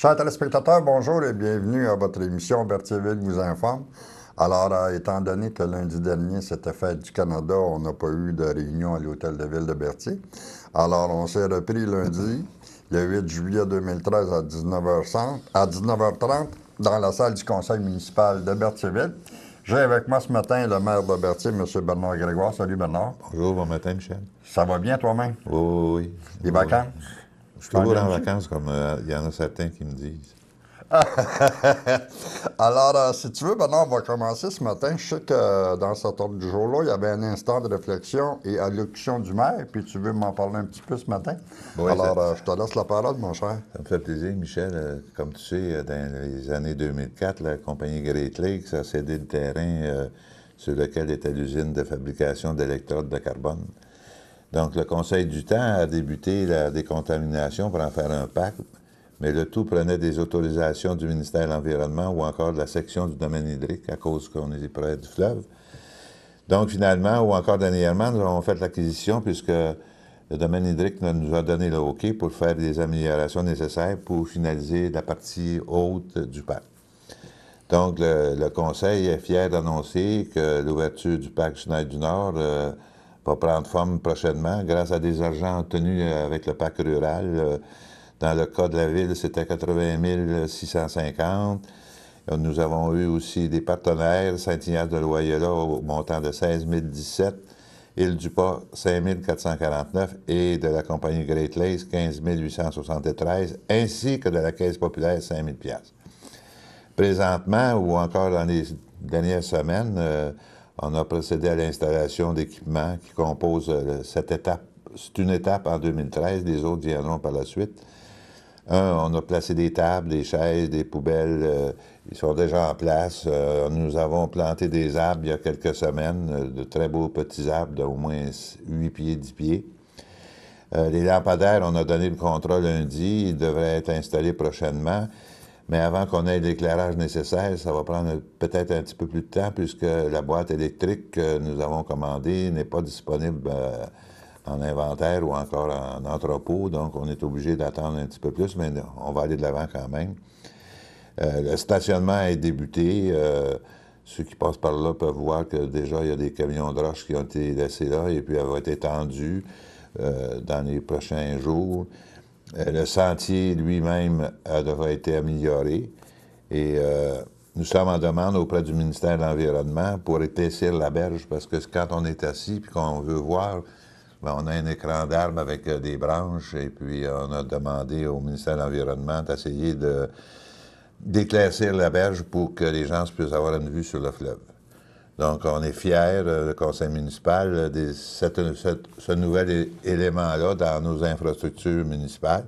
Chers téléspectateurs, bonjour et bienvenue à votre émission Berthierville vous informe. Alors, euh, étant donné que lundi dernier, c'était Fête du Canada, on n'a pas eu de réunion à l'Hôtel de Ville de Berthier. Alors, on s'est repris lundi, le 8 juillet 2013 à 19h30, à 19h30 dans la salle du conseil municipal de Berthierville. J'ai avec moi ce matin le maire de Berthier, M. Bernard Grégoire. Salut Bernard. Bonjour, bon matin Michel. Ça va bien toi-même? Oui, oui, oui. Les vacances? Je suis toujours en vacances, comme euh, il y en a certains qui me disent. Alors, euh, si tu veux, Bernard, on va commencer ce matin. Je sais que euh, dans cet ordre du jour-là, il y avait un instant de réflexion et allocution du maire, puis tu veux m'en parler un petit peu ce matin. Alors, je te laisse la parole, mon cher. Ça me fait plaisir, Michel. Comme tu sais, dans les années 2004, la compagnie Great Lakes a cédé le terrain sur lequel était l'usine de fabrication d'électrodes de carbone. Donc, le Conseil du temps a débuté la décontamination pour en faire un pacte, mais le tout prenait des autorisations du ministère de l'Environnement ou encore de la section du domaine hydrique à cause qu'on est près du fleuve. Donc, finalement, ou encore dernièrement, nous avons fait l'acquisition puisque le domaine hydrique nous a donné le hockey pour faire les améliorations nécessaires pour finaliser la partie haute du parc. Donc, le, Conseil est fier d'annoncer que l'ouverture du parc Schneider du Nord euh, va prendre forme prochainement grâce à des argents obtenus euh, avec le PAC rural. Euh, dans le cas de la ville, c'était 80 650. Euh, nous avons eu aussi des partenaires, Saint-Ignace-de-Loyola au montant de 16 017, Île-du-Pas 5 449 et de la compagnie Great Lakes 15 873, ainsi que de la Caisse populaire 5 000 Présentement ou encore dans les dernières semaines, on a procédé à l'installation d'équipements qui composent euh, cette étape. C'est une étape en 2013, les autres viendront par la suite. Un, on a placé des tables, des chaises, des poubelles. Euh, ils sont déjà en place. Euh, nous avons planté des arbres il y a quelques semaines, de très beaux petits arbres d'au moins 8 pieds, 10 pieds. les lampadaires, on a donné le contrat lundi. Ils devraient être installés prochainement. Mais avant qu'on ait l'éclairage nécessaire, ça va prendre peut-être un petit peu plus de temps puisque la boîte électrique que nous avons commandée n'est pas disponible euh, en inventaire ou encore en entrepôt. Donc, on est obligé d'attendre un petit peu plus, mais on va aller de l'avant quand même. Euh, le stationnement a débuté. Euh, ceux qui passent par là peuvent voir que déjà, il y a des camions de roche qui ont été laissés là et puis elle va être étendue dans les prochains jours. Euh, le sentier lui-même euh, a été amélioré et euh, nous sommes en demande auprès du ministère de l'Environnement pour éclaircir la berge parce que quand on est assis et qu'on veut voir, ben, on a un écran d'armes avec des branches et puis on a demandé au ministère de l'Environnement d'essayer de d'éclaircir la berge pour que les gens puissent avoir une vue sur le fleuve. Donc, on est fiers, euh, le conseil municipal, euh, de ce nouvel élément-là dans nos infrastructures municipales.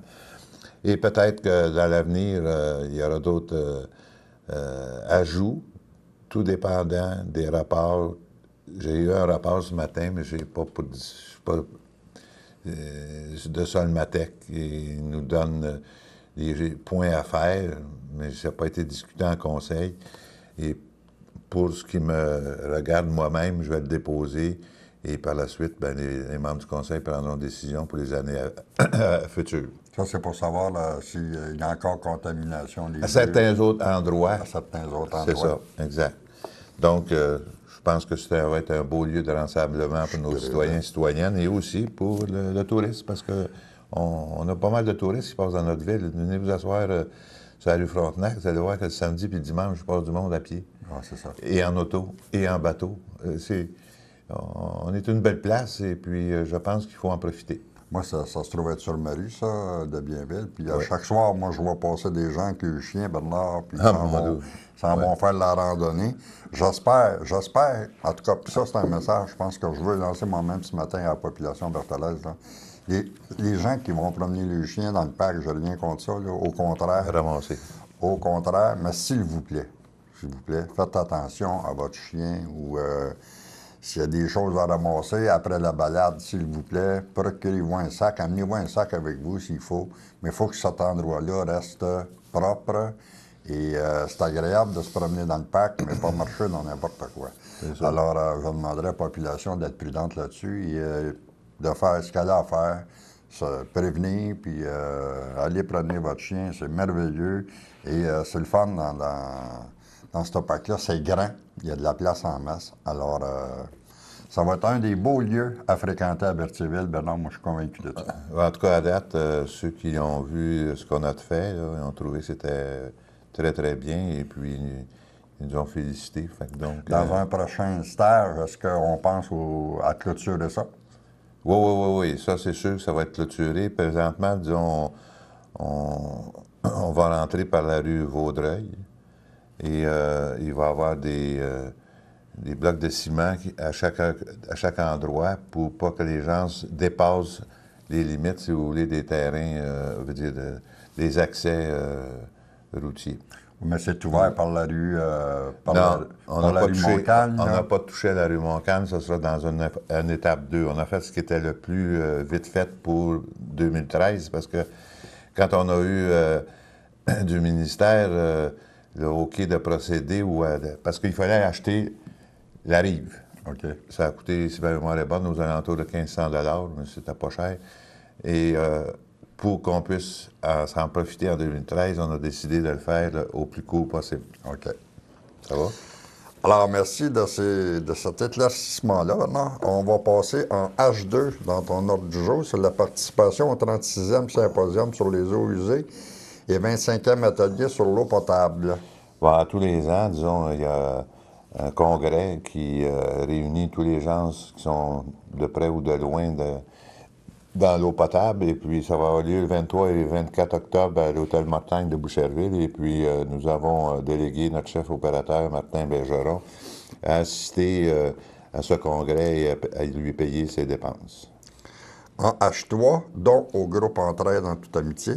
Et peut-être que dans l'avenir, euh, il y aura d'autres ajouts, tout dépendant des rapports. J'ai eu un rapport ce matin, mais je n'ai pas, pas de Solmatec qui nous donne des points à faire, mais ça n'a pas été discuté en conseil pour ce qui me regarde moi-même, je vais le déposer et par la suite, ben, les, membres du Conseil prendront décision pour les années futures. Ça, c'est pour savoir s'il y a encore contamination. à certains autres endroits. À certains autres endroits. C'est ça, exact. Donc, euh, je pense que ça va être un beau lieu de rassemblement pour nos citoyens et citoyennes et aussi pour le, tourisme, parce que on, a pas mal de touristes qui passent dans notre ville. Venez vous asseoir euh, sur la rue Frontenac, vous allez voir que le samedi puis le dimanche, je passe du monde à pied. Ah, et en auto, et en bateau. Euh, c'est, on est une belle place et puis euh, je pense qu'il faut en profiter. Moi, ça, se trouve être sur Marie, ça, de Bienville. Puis à chaque soir, moi, je vois passer des gens qui le chien, Bernard, puis ah, ça s'en vont, faire la randonnée. J'espère, j'espère. En tout cas, puis ça, c'est un message, je pense que je veux lancer moi-même ce matin à la population berthalaise. Les, gens qui vont promener les chiens dans le parc, n'ai rien contre ça, au contraire. Ramasser. Au contraire, mais s'il vous plaît, s'il vous plaît. Faites attention à votre chien ou euh, s'il y a des choses à ramasser après la balade, s'il vous plaît, procurez-vous un sac, amenez-vous un sac avec vous s'il faut, mais il faut que cet endroit-là reste propre. Et euh, c'est agréable de se promener dans le parc, mais pas marcher dans n'importe quoi. Alors, euh, je demanderai à la population d'être prudente là-dessus et de faire ce qu'elle a à faire, se prévenir, puis aller promener votre chien, c'est merveilleux. Et c'est le fun dans dans ce parc-là. C'est grand, il y a de la place en masse. Alors, euh, ça va être un des beaux lieux à fréquenter à Berthierville. Bernard, moi, je suis convaincu de ça. Euh, en tout cas, à date, euh, ceux qui ont vu ce qu'on a fait, ils ont trouvé que c'était très, très bien. Et puis, ils nous ont félicité. donc, dans un prochain stage, est-ce qu'on pense à clôturer ça? Oui, oui, oui, oui. Ça, c'est sûr ça va être clôturé. Présentement, disons, on va rentrer par la rue Vaudreuil. Et euh, il va y avoir des, euh, blocs de ciment à chaque, à chaque endroit pour pas que les gens dépassent les limites, si vous voulez, des terrains, euh, veut dire, accès euh, routiers. Mais c'est ouvert par la rue, non, on On n'a pas touché la rue Montcalm, ce sera dans une étape 2. On a fait ce qui était le plus vite fait pour 2013, parce que quand on a eu du ministère le de procéder ou euh, parce qu'il fallait acheter la rive. Ça a coûté, si ma mémoire est bonne, aux alentours de 1500 mais c'était pas cher. Et euh, pour qu'on puisse euh, s'en profiter en 2013, on a décidé de le faire au plus court possible. OK. Ça va? Alors, merci de, ces, de cet éclaircissement-là. Maintenant, on va passer en H2 dans ton ordre du jour sur la participation au 36e symposium sur les eaux usées et 25e atelier sur l'eau potable. Bah, tous les ans, disons, il y a un congrès qui euh, réunit tous les gens qui sont de près ou de loin dans l'eau potable. Et puis, ça va avoir lieu le 23 et 24 octobre à l'Hôtel Martin de Boucherville. Et puis, euh, nous avons euh, délégué notre chef opérateur, Martin Bergeron, à assister à ce congrès et à, lui payer ses dépenses. En H3, donc au groupe Entraide dans toute amitié,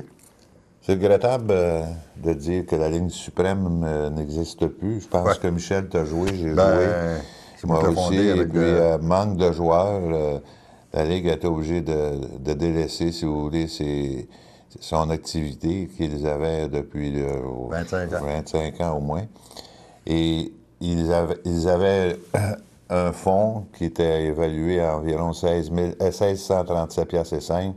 c'est regrettable euh, de dire que la ligne suprême euh, n'existe plus. Je pense que Michel t'a joué, j'ai ben, joué. Moi aussi. Et puis, euh, manque de joueurs. la Ligue a été obligée de, délaisser, si vous voulez, son activité qu'ils avaient depuis 25, ans. au moins. Et ils avaient, un fonds qui était évalué à environ 16 1637 piastres et 5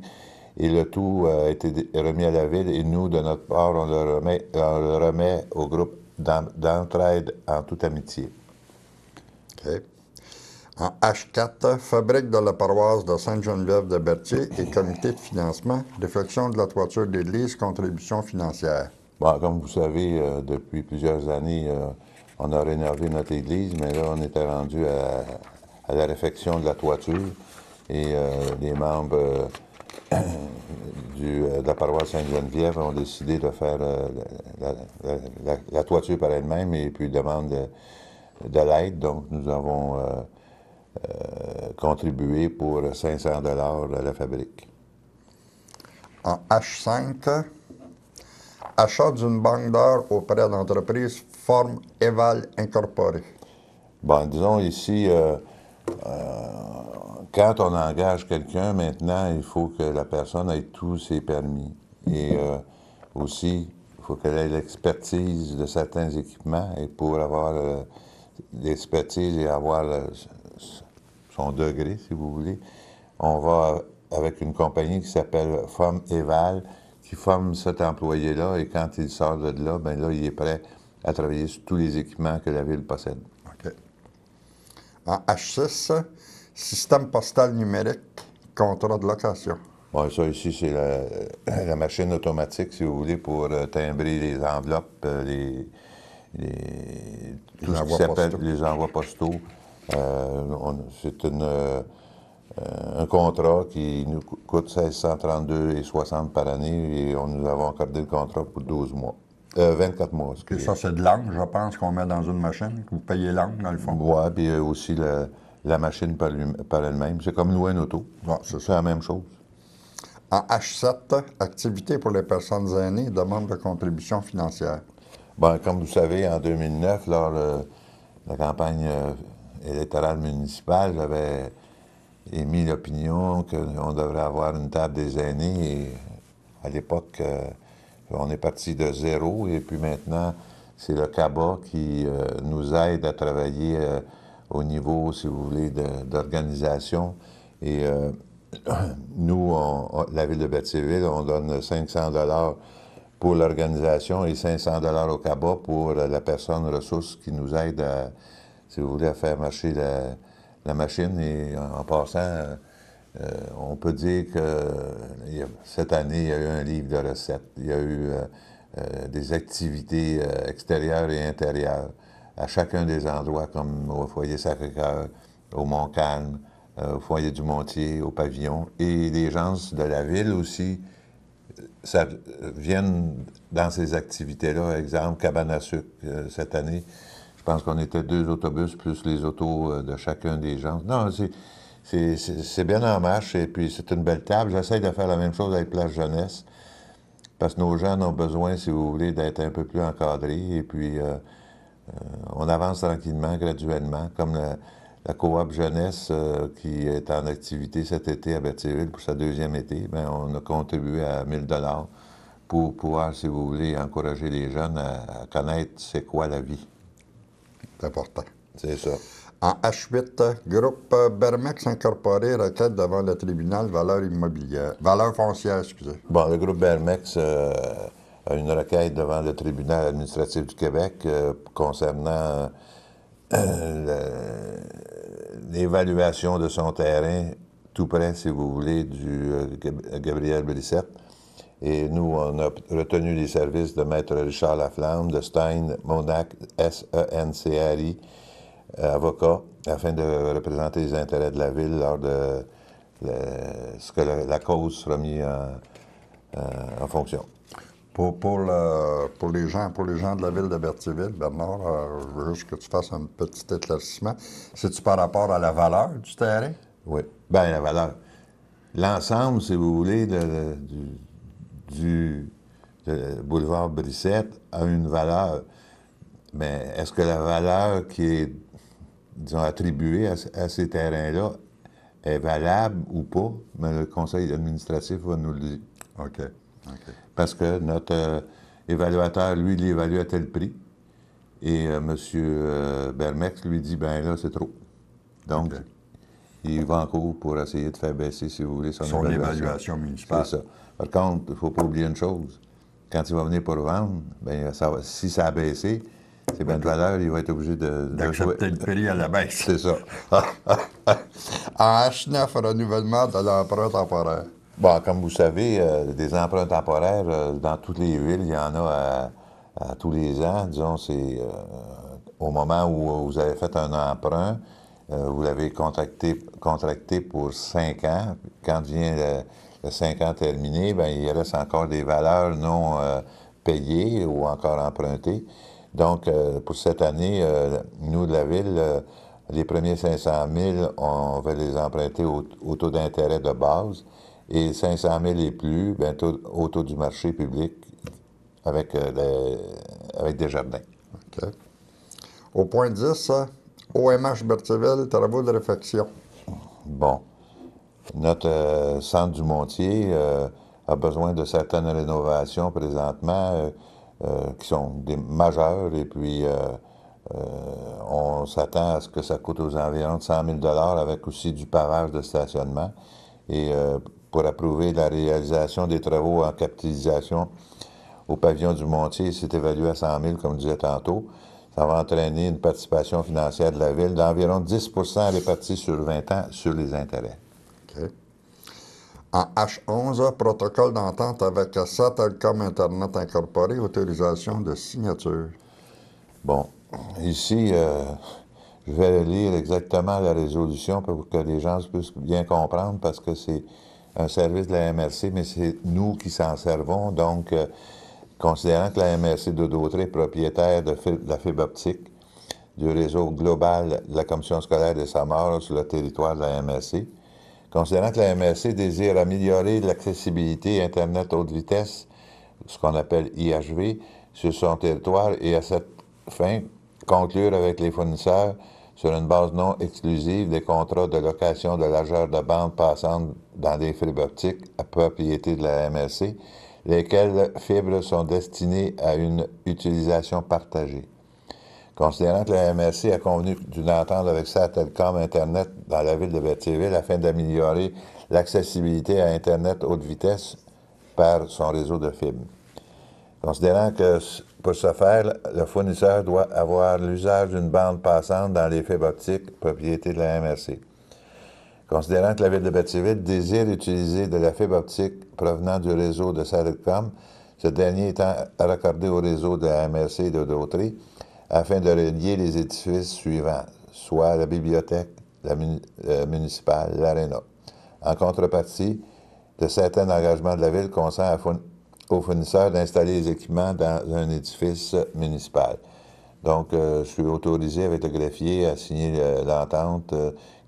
et le tout euh, a été remis à la ville et nous, de notre part, on le remet, remet au groupe d'entraide en toute amitié. OK. En H4, fabrique de la paroisse de Sainte-Geneviève-de-Berthier et comité de financement, réfection de la toiture d'église, contribution financière. Bon, comme vous savez, euh, depuis plusieurs années, euh, on a rénové notre église, mais là, on était rendu à, la réfection de la toiture et les membres du, euh, de la paroisse Sainte-Geneviève ont décidé de faire euh, la, toiture par elle-même et puis demande de, l'aide. Donc, nous avons euh, contribué pour 500 dollars à la fabrique. En H5, achat d'une banque d'or auprès d'entreprises Forme Eval Incorporée. Bon, disons ici, quand on engage quelqu'un, maintenant, il faut que la personne ait tous ses permis. Et euh, aussi, il faut qu'elle ait l'expertise de certains équipements. Et pour avoir l'expertise et avoir son degré, si vous voulez, on va avec une compagnie qui s'appelle Femme Eval, qui forme cet employé-là. Et quand il sort de là, bien là, il est prêt à travailler sur tous les équipements que la ville possède. OK. En H6, Système postal numérique, contrat de location. Oui, ça ici, c'est la, machine automatique, si vous voulez, pour euh, timbrer les enveloppes, euh, les, les, les, envois postaux. les envois euh, c'est un contrat qui nous coûte 1632,60 par année et on nous avons accordé le contrat pour 12 mois. 24 mois. ça, c'est de l'angle, je pense, qu'on met dans une machine, que vous payez l'angle, dans le fond. Oui, puis aussi le, la machine par, elle-même. C'est comme louer une auto. c'est la même chose. En H7, activité pour les personnes aînées, demande de contribution financière. Ben, comme vous savez, en 2009, lors de la campagne euh, électorale municipale, j'avais émis l'opinion qu'on devrait avoir une table des aînés. à l'époque, euh, on est parti de zéro et puis maintenant, c'est le CABA qui euh, nous aide à travailler au niveau, si vous voulez, d'organisation. Et euh, nous, la Ville de Batteville, on donne 500 dollars pour l'organisation et 500 dollars au CABA pour la personne ressource qui nous aide, à, si vous voulez, à faire marcher la, machine. Et en, passant, euh, on peut dire que cette année, il y a eu un livre de recettes. Il y a eu euh, des activités extérieures et intérieures à chacun des endroits, comme au foyer Sacré-Cœur, au Mont-Calme, euh, au foyer du Montier, au Pavillon, et les gens de la ville aussi euh, ça, euh, viennent dans ces activités-là. Exemple, cabane à cette année. Je pense qu'on était deux autobus plus les autos de chacun des gens. Non, c'est bien en marche et puis c'est une belle table. J'essaie de faire la même chose avec la Jeunesse parce que nos jeunes ont besoin, si vous voulez, d'être un peu plus encadrés et puis euh, on avance tranquillement, graduellement, comme la, coop jeunesse euh, qui est en activité cet été à Berthierville pour sa deuxième été. Bien, on a contribué à 1000 dollars pour pouvoir, si vous voulez, encourager les jeunes à, connaître c'est quoi la vie. C'est important. C'est ça. En H8, groupe Bermex Incorporé requête devant le tribunal valeur immobilière, valeur foncière, excusez. Bon, le groupe Bermex euh, une requête devant le tribunal administratif du Québec euh, concernant euh, l'évaluation de son terrain tout près, si vous voulez, du euh, Gabriel Bélissette. Et nous, on a retenu les services de Maître Richard Laflamme, de Stein Monac, S-E-N-C-R-I, avocat, afin de représenter les intérêts de la ville lors de ce que la, cause sera mise en fonction. Pour, les gens, pour les gens de la ville de Berthierville, Bernard, euh, je veux juste que tu fasses un petit éclaircissement. C'est-tu par rapport à la valeur du terrain? Oui. Bien, la valeur. L'ensemble, si vous voulez, de, du, boulevard Brissette a une valeur. Mais est-ce que la valeur qui est, disons, attribuée à, à ces terrains-là est valable ou pas? Mais le conseil administratif va nous le dire. OK. Parce que notre euh, évaluateur, lui, l'évalue à tel prix. Et euh, M. Euh, Bermex lui dit, ben là, c'est trop. Donc, il va en cours pour essayer de faire baisser, si vous voulez, son, son évaluation. municipale. C'est ça. Par contre, il ne faut pas oublier une chose. Quand il va venir pour vendre, ben, ça, si ça a baissé, c'est bien de valeur, il va être obligé de. D'accepter le prix à la baisse. C'est ça. h 9 renouvellement de l'emprunt temporaire. Bon, bah, comme vous savez, euh, des emprunts temporaires, euh, dans toutes les villes, il y en a euh, à, tous les ans. Disons, c'est au moment où vous avez fait un emprunt, vous l'avez contracté, pour cinq ans. Quand vient le, ans terminé, bien, il reste encore des valeurs non payées ou encore empruntées. Donc, pour cette année, nous, de la Ville, les premiers 500 000, on va les emprunter au taux d'intérêt de base et 500 000 et plus bien, au du marché public avec, euh, avec Desjardins. OK. Au point 10, OMH Berthéville, travaux de réfection. Bon. Notre euh, centre du Montier euh, a besoin de certaines rénovations présentement qui sont des majeures et puis on s'attend à ce que ça coûte aux environs de 100 000 avec aussi du pavage de stationnement. Et pour approuver la réalisation des travaux en capitalisation au pavillon du Montier. C'est évalué à 100 000, comme je disais tantôt. Ça va entraîner une participation financière de la Ville d'environ 10 répartie sur 20 ans sur les intérêts. OK. En H11, protocole d'entente avec Satelcom Internet Incorporé, autorisation de signature. Bon, ici, euh, je vais lire exactement la résolution pour que les gens puissent bien comprendre parce que c'est un service de la MRC, mais c'est nous qui s'en servons. Donc, euh, considérant que la MRC de Dautré est propriétaire de, la fibre optique du réseau global de la Commission scolaire de Samar sur le territoire de la MRC, considérant que la MRC désire améliorer l'accessibilité Internet haute vitesse, ce qu'on appelle IHV, sur son territoire et à cette fin, conclure avec les fournisseurs sur une base non exclusive des contrats de location de largeur de bande passante dans des fibres optiques à propriété de la MRC, lesquelles fibres sont destinées à une utilisation partagée. Considérant que la MRC a convenu d'une entente avec Satelcom Internet dans la ville de Berthierville afin d'améliorer l'accessibilité à Internet haute vitesse par son réseau de fibres. Considérant que pour ce faire, le fournisseur doit avoir l'usage d'une bande passante dans les fibres optiques, propriété de la MRC. Considérant que la ville de Bativille désire utiliser de la fibre optique provenant du réseau de Sarecom, ce dernier étant raccordé au réseau de la MRC et de Dautry, afin de relier les édifices suivants, soit la bibliothèque la euh, municipale, l'aréna. En contrepartie de certains engagements de la ville consent aux fournisseurs d'installer les équipements dans un édifice municipal. Donc, euh, je suis autorisé avec le greffier à signer euh, l'entente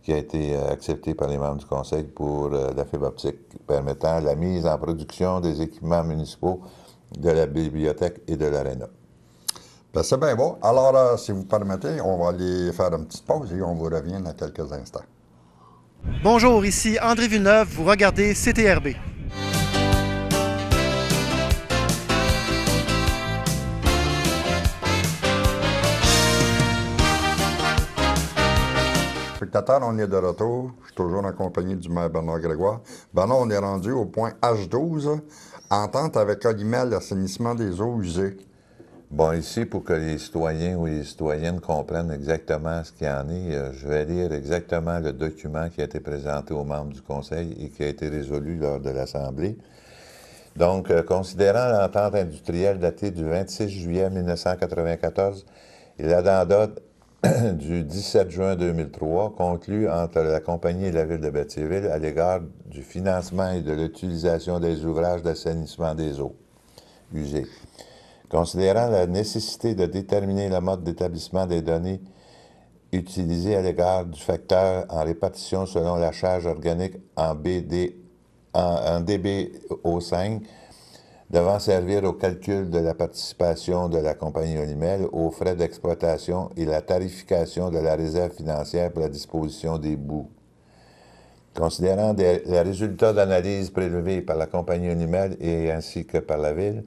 qui a été euh, accepté par les membres du Conseil pour euh, la fibre optique, permettant la mise en production des équipements municipaux de la bibliothèque et de l'aréna. Ben, c'est bien beau. Alors, euh, si vous permettez, on va aller faire une petite pause et on vous revient dans quelques instants. Bonjour, ici André Villeneuve, vous regardez CTRB. on est de retour. Je suis toujours en compagnie du maire Bernard Grégoire. Bernard, on est rendu au point H12, entente avec Olimel, l'assainissement des eaux usées. Bon, ici, pour que les citoyens ou les citoyennes comprennent exactement ce qu'il y en est, euh, je vais lire exactement le document qui a été présenté aux membres du Conseil et qui a été résolu lors de l'Assemblée. Donc, euh, considérant l'entente industrielle datée du 26 juillet 1994, il d'autres... du 17 juin 2003 conclu entre la compagnie et la ville de Berthierville à l'égard du financement et de l'utilisation des ouvrages d'assainissement des eaux usées. Considérant la nécessité de déterminer le mode d'établissement des données utilisées à l'égard du facteur en répartition selon la charge organique en, BD, en DBO5, devant servir au calcul de la participation de la compagnie Olimel aux frais d'exploitation et la tarification de la réserve financière pour la disposition des bouts. Considérant les résultats d'analyse prélevés par la compagnie animale et ainsi que par la Ville,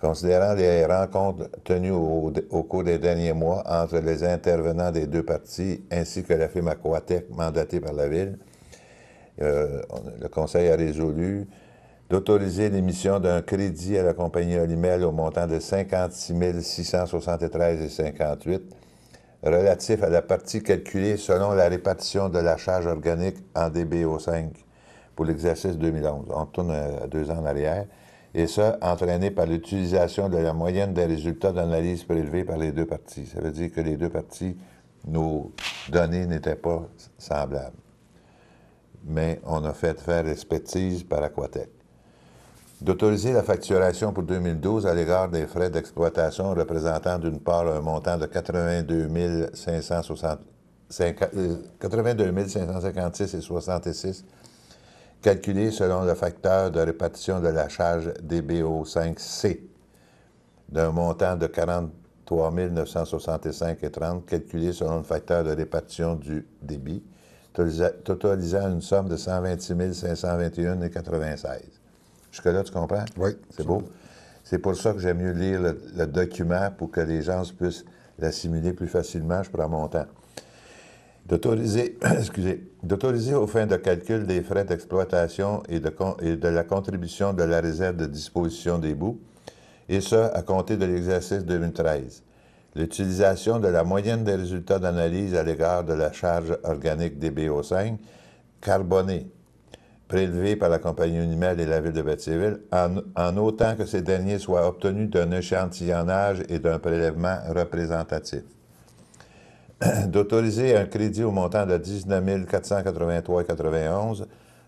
considérant les rencontres tenues au, cours des derniers mois entre les intervenants des deux parties ainsi que la firme Aquatec mandatée par la Ville, euh, le Conseil a résolu d'autoriser l'émission d'un crédit à la compagnie Olimel au montant de 56 673,58 relatif à la partie calculée selon la répartition de la charge organique en DBO5 pour l'exercice 2011. On tourne euh, à deux ans en arrière. Et ça, entraîné par l'utilisation de la moyenne des résultats d'analyse prélevés par les deux parties. Ça veut dire que les deux parties, nos données n'étaient pas semblables. Mais on a fait faire expertise par Aquatech d'autoriser la facturation pour 2012 à l'égard des frais d'exploitation représentant d'une part un montant de 82 556 euh, et 66 calculé selon le facteur de répartition de la charge DBO5C d'un montant de 43 965 et 30 calculé selon le facteur de répartition du débit totalisant une somme de 126 521 et 96. Jusque-là, tu comprends? Oui. C'est beau. C'est pour ça que j'aime mieux lire le, document pour que les gens puissent l'assimiler plus facilement. Je prends mon temps. D'autoriser, excusez, d'autoriser aux fins de calcul des frais d'exploitation et de, la contribution de la réserve de disposition des bouts, et ça à compter de l'exercice 2013 l'utilisation de la moyenne des résultats d'analyse à l'égard de la charge organique des BO5 carbonée prélevés par la compagnie Unimel et la ville de Berthierville, en, autant que ces derniers soient obtenus d'un échantillonnage et d'un prélèvement représentatif. D'autoriser un crédit au montant de 19 483,91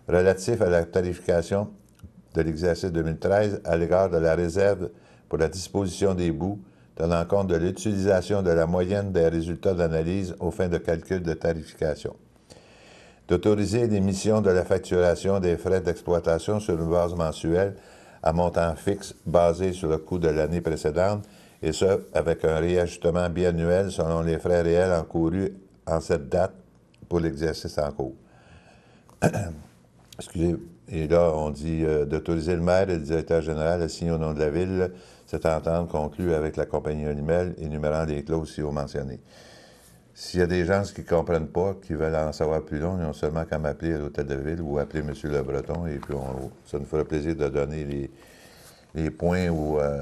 relatif à la tarification de l'exercice 2013 à l'égard de la réserve pour la disposition des bouts, tenant compte de l'utilisation de la moyenne des résultats d'analyse aux fins de calcul de tarification d'autoriser l'émission de la facturation des frais d'exploitation sur une base mensuelle à montant fixe basé sur le coût de l'année précédente, et ce, avec un réajustement biannuel selon les frais réels encourus en cette date pour l'exercice en cours. Excusez, et là, on dit euh, d'autoriser le maire et le directeur général à signer au nom de la ville cette entente conclue avec la compagnie et énumérant les clauses si haut mentionnées. S'il y a des gens qui ne comprennent pas, qui veulent en savoir plus long, ils ont seulement qu'à m'appeler à l'hôtel de ville ou appeler M. Le Breton, et puis ça nous ferait plaisir de donner les, points où euh,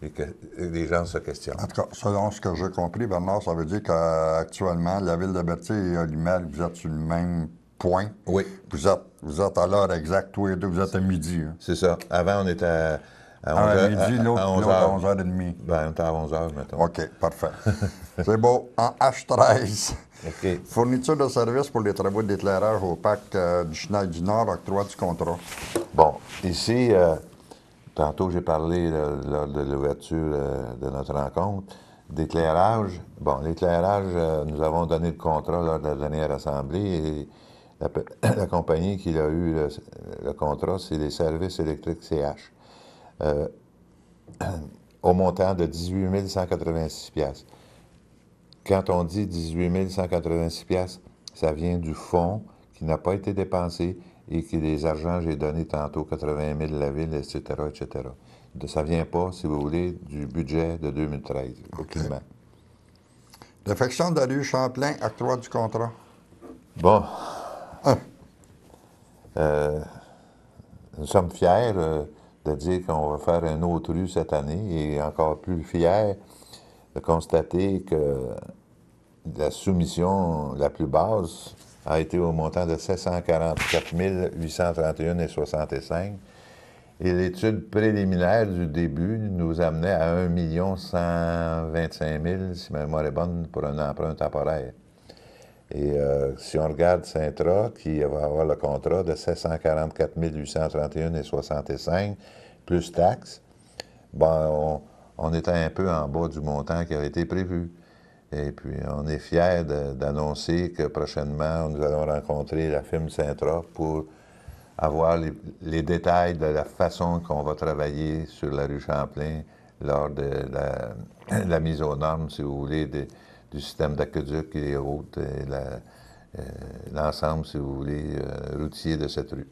les, gens se questionnent. En tout cas, selon ce que j'ai compris, Bernard, ça veut dire qu'actuellement, la ville de Berthier et Olimel, vous êtes sur le même point. Oui. Vous êtes, vous êtes à l'heure exacte, vous êtes à midi. Hein. C'est ça. Avant, on était à. 11h. À l'autre à 11h30. Ben, on est à 11h, maintenant. OK, parfait. C'est beau. En H13. Fourniture de services pour les travaux d'éclairage au parc euh, du Chenal du Nord, octroi du contrat. Bon, ici, euh, tantôt j'ai parlé lors euh, de l'ouverture de notre rencontre d'éclairage. Bon, l'éclairage, nous avons donné le contrat lors de la dernière assemblée et la, compagnie qui a eu le, le contrat, c'est les services électriques CH. au montant de 18 186 quand on dit 18 186 ça vient du fonds qui n'a pas été dépensé et que les argents, j'ai donné tantôt 80 000 de la ville, etc., etc. Ça ne vient pas, si vous voulez, du budget de 2013, okay. aucunement. L'affection de la rue Champlain, acte du contrat. Bon. Ah. Euh, nous sommes fiers euh, de dire qu'on va faire un autre rue cette année et encore plus fiers de constater que la soumission la plus basse a été au montant de 744 831,65 et l'étude préliminaire du début nous amenait à 1 125 000, si ma mémoire est bonne, pour un emprunt temporaire. Et euh, si on regarde Sintra, qui va avoir le contrat de 744 831,65 plus taxes, ben on, on était un peu en bas du montant qui avait été prévu. Et puis, on est fiers d'annoncer que prochainement, nous allons rencontrer la firme saint pour avoir les, détails de la façon qu'on va travailler sur la rue Champlain lors de la, mise aux normes, si vous voulez, du système d'aqueduc et routes, euh, l'ensemble, si vous voulez, euh, routier de cette rue.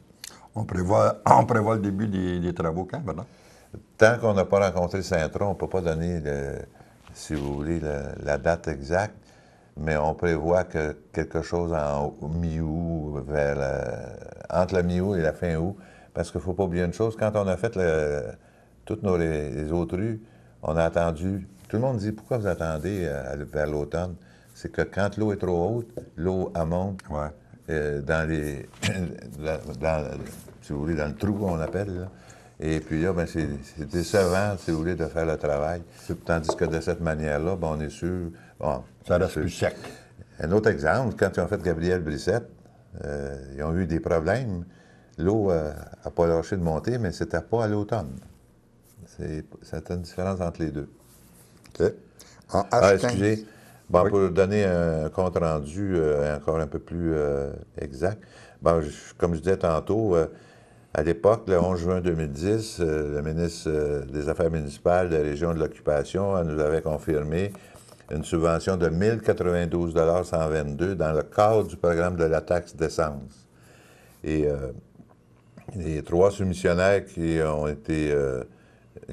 On prévoit, prévoit le début des, travaux quand, maintenant? Tant qu'on n'a pas rencontré Saint-Tron, on ne peut pas donner, le, si vous voulez, la date exacte, mais on prévoit que quelque chose en mi-août, vers entre le mi-août et la fin août, parce qu'il ne faut pas oublier une chose, quand on a fait toutes nos, les, autres rues, on a attendu. Tout le monde dit pourquoi vous attendez euh, vers l'automne C'est que quand l'eau est trop haute, l'eau amonte euh, dans les. si vous voulez, dans le trou, qu'on appelle. Et puis là, ben, c'est décevant, si vous voulez, de faire le travail. Tandis que de cette manière-là, ben, on est sûr. Bon, ah, ça reste plus sec. Un autre exemple, quand ils ont fait Gabriel Brissette, euh, ils ont eu des problèmes. L'eau n'a euh, pas lâché de monter, mais c'était pas à l'automne. C'est une différence entre les deux. OK. En ah, excusez. Bon, Pour donner un compte rendu euh, encore un peu plus exact, bon, comme je disais tantôt, à l'époque, le 11 juin 2010, euh, le ministre euh, des Affaires municipales de la région de l'occupation euh, nous avait confirmé une subvention de 1092 dans le cadre du programme de la taxe d'essence. Et les trois soumissionnaires qui ont été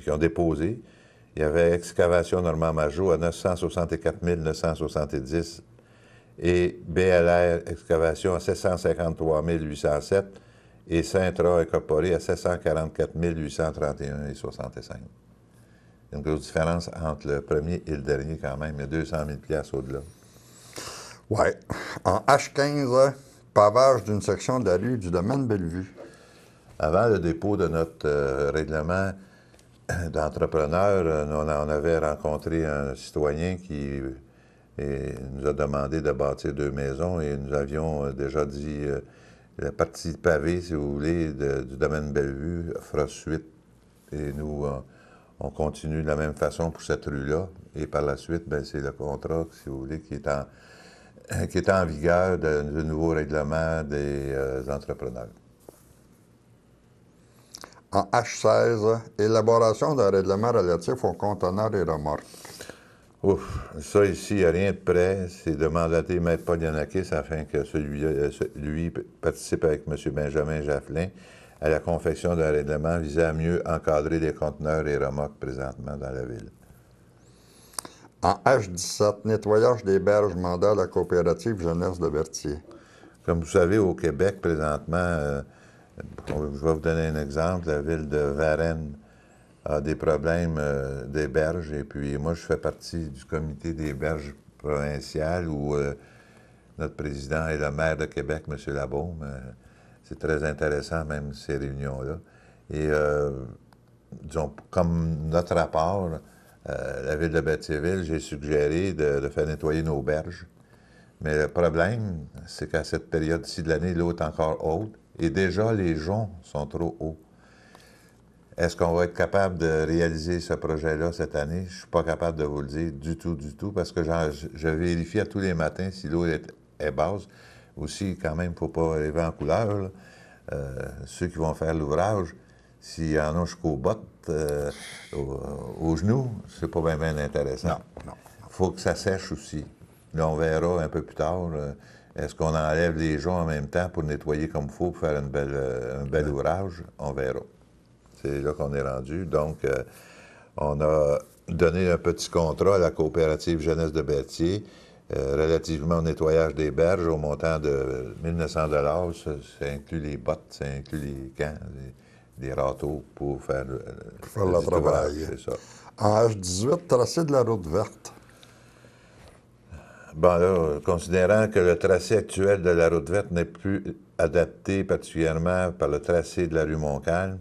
qui ont déposé, il y avait Excavation Normand Majot à 964 970 et BLR Excavation à 753 807 et Saint-Ra incorporé à 744 831,65. Il y une grosse différence entre le premier et le dernier quand même. mais 200 000 au-delà. Oui. En H15, euh, pavage d'une section de la rue du domaine Bellevue. Avant le dépôt de notre euh, règlement euh, d'entrepreneur, on, on, avait rencontré un citoyen qui nous a demandé de bâtir deux maisons et nous avions déjà dit la partie pavée, si vous voulez, du domaine Bellevue fera suite. Et nous, euh, on continue de la même façon pour cette rue-là. Et par la suite, ben, c'est le contrat, si vous voulez, qui est en, en vigueur de, nouveau règlement des euh, entrepreneurs. En H16, élaboration d'un règlement relatif aux conteneurs et remorques. Ouf, ça ici, il n'y a rien de prêt. C'est de mandater Maître Polyanakis afin que celui, euh, lui participe avec M. Benjamin Jafflin à la confection d'un règlement visant à mieux encadrer les conteneurs et remorques présentement dans la ville. En H17, nettoyage des berges, mandat à la coopérative Jeunesse de Vertier. Comme vous savez, au Québec, présentement, je euh, vais vous donner un exemple, la ville de Varennes des problèmes euh, des berges. Et puis moi, je fais partie du comité des berges provinciales où euh, notre président est le maire de Québec, M. Labaume. Euh, c'est très intéressant, même ces réunions-là. Et disons, comme notre rapport, la ville de Berthierville, j'ai suggéré de, de, faire nettoyer nos berges. Mais le problème, c'est qu'à cette période-ci de l'année, l'eau est encore haute et déjà les joncs sont trop hauts. Est-ce qu'on va être capable de réaliser ce projet-là cette année? Je ne suis pas capable de vous le dire du tout, du tout, parce que je vérifie à tous les matins si l'eau est, basse. Aussi, quand même, il ne faut pas arriver en couleur. Euh, ceux qui vont faire l'ouvrage, s'il y en a jusqu'aux bottes, euh, aux, genoux, genoux, c'est pas bien, intéressant. Non, faut que ça sèche aussi. Là, on verra un peu plus tard. Euh, est-ce qu'on enlève les gens en même temps pour nettoyer comme il faut, pour faire une belle, un bel ouvrage? On verra. C'est là qu'on est rendu. Donc, euh, on a donné un petit contrat à la coopérative Jeunesse de Berthier, euh, relativement au nettoyage des berges, au montant de 1900 dollars. Ça, inclut les bottes, ça inclut les camps, les, râteaux pour faire, le, travail. En H18, tracé de la route verte. Bon, considérant que le tracé actuel de la route verte n'est plus adapté particulièrement par le tracé de la rue Montcalm,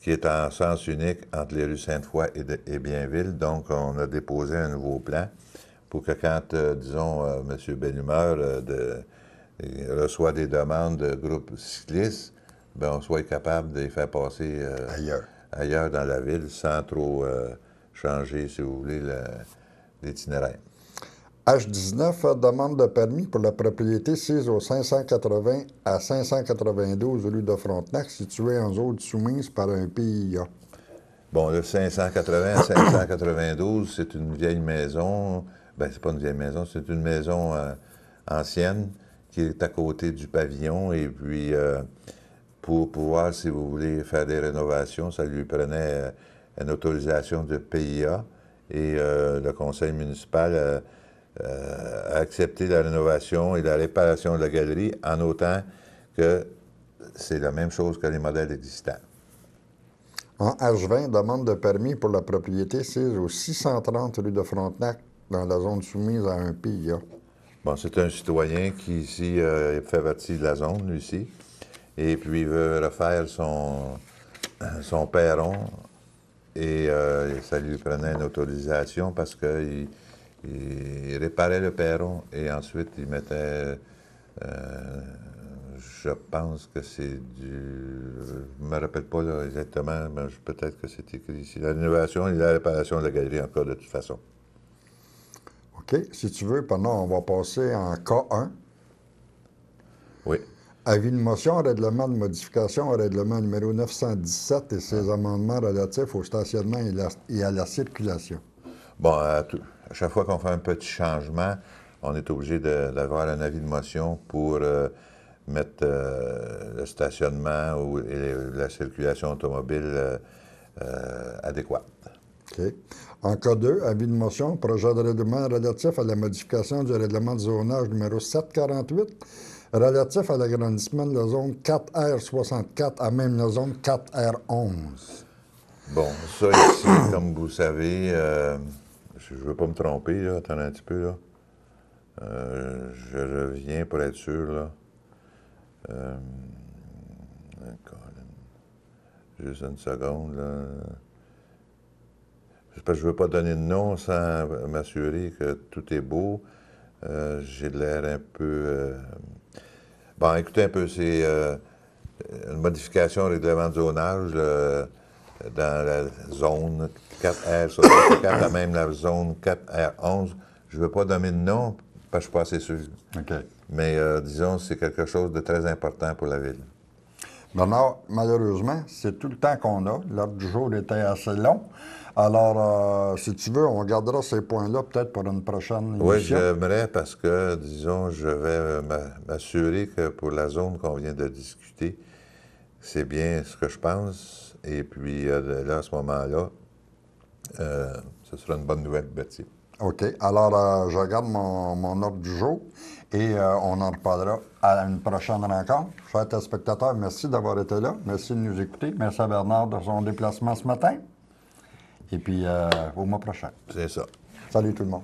qui est en sens unique entre les rues Sainte-Foy et, Bienville. Donc, on a déposé un nouveau plan pour que quand, euh, disons, euh, M. Benhumeur euh, reçoit des demandes de groupes cyclistes, ben on soit capable de les faire passer ailleurs. ailleurs dans la ville sans trop changer, si vous voulez, l'itinéraire. H19, demande de permis pour la propriété 6 au 580 à 592 rue de Frontenac, située en zone soumise par un PIA. Bon, le 580 à 592, c'est une vieille maison. Ben, c'est pas une vieille maison, c'est une maison euh, ancienne qui est à côté du pavillon. Et puis, euh, pour pouvoir, si vous voulez, faire des rénovations, ça lui prenait euh, une autorisation de PIA. Et le conseil municipal euh, accepter la rénovation et la réparation de la galerie en autant que c'est la même chose que les modèles existants. En H20, demande de permis pour la propriété 6 au 630 rue de Frontenac, dans la zone soumise à un PIA. Bon, c'est un citoyen qui, ici, euh, fait partie de la zone, lui, ici, et puis veut refaire son, son perron, et euh, ça lui prenait une autorisation parce qu'il il réparait le perron et ensuite il mettait, euh, je pense que c'est du, je me rappelle pas exactement, mais peut-être que c'est écrit ici, la rénovation et la réparation de la galerie encore de toute façon. OK. Si tu veux, pendant, on va passer en cas 1 Oui. Avis de motion, règlement de modification au règlement numéro 917 et ses amendements relatifs au stationnement et à la circulation. Bon, à tout à chaque fois qu'on fait un petit changement, on est obligé d'avoir un avis de motion pour euh, mettre euh, le stationnement ou, et la circulation automobile euh, adéquate. OK. En cas 2, avis de motion, projet de règlement relatif à la modification du règlement de zonage numéro 748 relatif à l'agrandissement de la zone 4R64 à même la zone 4R11. Bon, ça ici, comme vous savez, je ne veux pas me tromper, là. un petit peu, euh, je reviens pour être sûr, euh, juste une seconde, là. je ne veux pas donner de nom sans m'assurer que tout est beau. Euh, J'ai l'air un peu... Euh, bon, écoutez un peu, c'est une modification au règlement de zonage dans la zone 4R64 à même la zone 4R11. Je ne veux pas donner de nom, parce que je ne suis pas assez sûr. Mais euh, disons, c'est quelque chose de très important pour la ville. Bernard, malheureusement, c'est tout le temps qu'on a. L'heure du jour était assez long. Alors, euh, si tu veux, on regardera ces points-là peut-être pour une prochaine émission. Oui, j'aimerais parce que, disons, je vais euh, m'assurer que pour la zone qu'on vient de discuter, c'est bien ce que je pense. Et puis, là, à ce moment-là, euh, ce sera une bonne nouvelle, Betty. OK. Alors, euh, je garde mon, ordre du jour et euh, on en reparlera à une prochaine rencontre. Chers téléspectateurs, merci d'avoir été là. Merci de nous écouter. Merci à Bernard de son déplacement ce matin. Et puis, au mois prochain. C'est ça. Salut tout le monde.